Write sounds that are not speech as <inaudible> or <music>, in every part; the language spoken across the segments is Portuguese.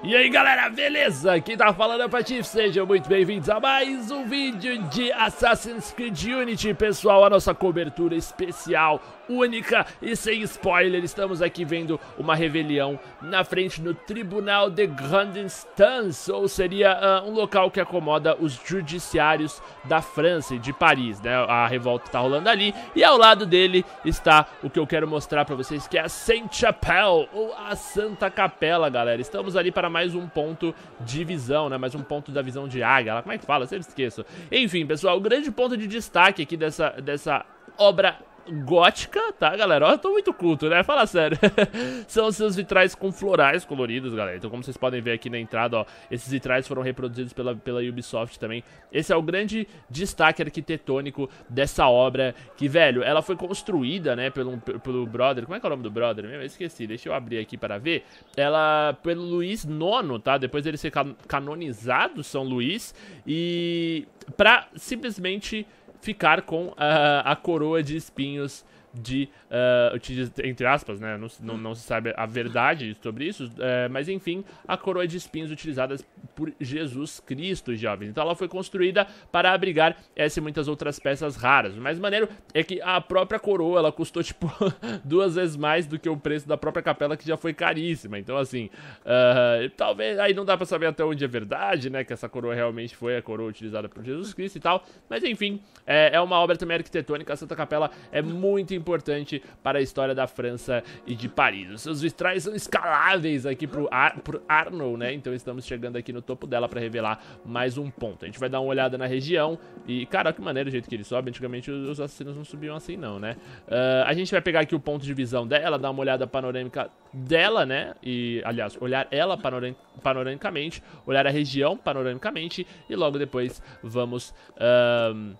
E aí galera, beleza? Quem tá falando é o Patife, sejam muito bem-vindos a mais um vídeo de Assassin's Creed Unity Pessoal, a nossa cobertura especial, única e sem spoiler Estamos aqui vendo uma rebelião na frente do Tribunal de Grande Instance Ou seria uh, um local que acomoda os judiciários da França e de Paris, né? A revolta tá rolando ali E ao lado dele está o que eu quero mostrar pra vocês que é a Saint-Chapelle Ou a Santa Capela, galera Estamos ali para para mais um ponto de visão, né? Mais um ponto da visão de águia. como é que fala? Eu sempre esqueço. Enfim, pessoal, o grande ponto de destaque aqui dessa, dessa obra gótica, tá, galera? Ó, eu tô muito culto, né? Fala sério. <laughs> São seus vitrais com florais coloridos, galera. Então, como vocês podem ver aqui na entrada, ó, esses vitrais foram reproduzidos pela, pela Ubisoft também. Esse é o grande destaque arquitetônico dessa obra, que, velho, ela foi construída, né, pelo, pelo brother, como é que é o nome do brother mesmo? Eu esqueci, deixa eu abrir aqui para ver. Ela, pelo Luiz IX, tá? Depois dele ser canonizado São Luís, e pra simplesmente ficar com a, a coroa de espinhos de, uh, entre aspas, né? Não, não, não, se sabe a verdade sobre isso, uh, mas enfim, a coroa de espinhos utilizadas por Jesus Cristo, jovens. Então ela foi construída para abrigar essa e muitas outras peças raras. O mais maneiro é que a própria coroa ela custou <laughs> tipo duas vezes mais do que o preço da própria capela, que já foi caríssima. Então, assim, uh, talvez aí não dá para saber até onde é verdade, né? Que essa coroa realmente foi a coroa utilizada por Jesus Cristo e tal, mas enfim, é, é uma obra também arquitetônica. A Santa Capela é muito importante para a história da França e de Paris. Os seus vitrais são escaláveis aqui pro, Ar, pro Arnold, né? Então estamos chegando aqui no topo dela para revelar mais um ponto. A gente vai dar uma olhada na região e, cara, que maneiro o jeito que ele sobe. Antigamente os assassinos não subiam assim, não, né? Uh, a gente vai pegar aqui o ponto de visão dela, dar uma olhada panorâmica dela, né? E, aliás, olhar ela panoramicamente, olhar a região panoramicamente e logo depois vamos. Uh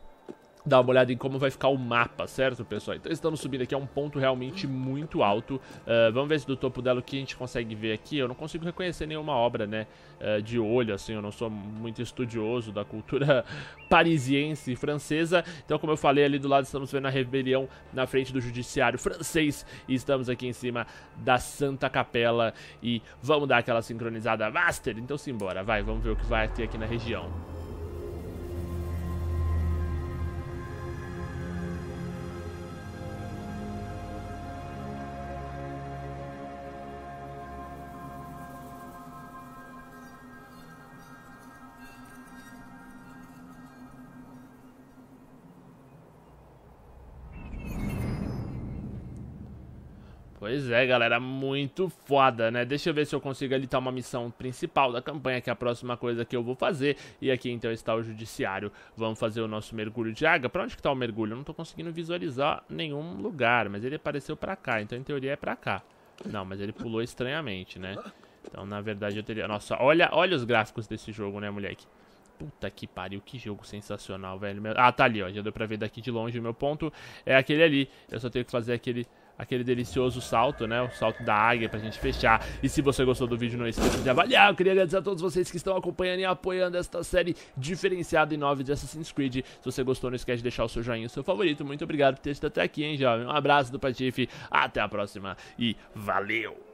dar uma olhada em como vai ficar o mapa, certo, pessoal? Então estamos subindo aqui, a é um ponto realmente muito alto. Uh, vamos ver se do topo dela o que a gente consegue ver aqui. Eu não consigo reconhecer nenhuma obra, né, uh, de olho, assim, eu não sou muito estudioso da cultura <laughs> parisiense e francesa. Então, como eu falei, ali do lado estamos vendo a rebelião na frente do judiciário francês e estamos aqui em cima da Santa Capela e vamos dar aquela sincronizada master. Então simbora, vai, vamos ver o que vai ter aqui na região. Pois é, galera, muito foda, né? Deixa eu ver se eu consigo editar uma missão principal da campanha, que é a próxima coisa que eu vou fazer. E aqui então está o judiciário. Vamos fazer o nosso mergulho de água. Pra onde que tá o mergulho? Eu não tô conseguindo visualizar nenhum lugar, mas ele apareceu pra cá, então em teoria é pra cá. Não, mas ele pulou estranhamente, né? Então, na verdade, eu teria... Nossa, olha, olha os gráficos desse jogo, né, moleque? Puta que pariu, que jogo sensacional, velho. Ah, tá ali, ó. Já deu pra ver daqui de longe o meu ponto. É aquele ali. Eu só tenho que fazer aquele aquele delicioso salto, né? O salto da águia pra gente fechar. E se você gostou do vídeo, não esqueça de avaliar. Eu queria agradecer a todos vocês que estão acompanhando e apoiando esta série diferenciada e nova de Assassin's Creed. Se você gostou, não esquece de deixar o seu joinha, o seu favorito. Muito obrigado por ter estado até aqui, hein, jovem? Um abraço do Patife, até a próxima e valeu!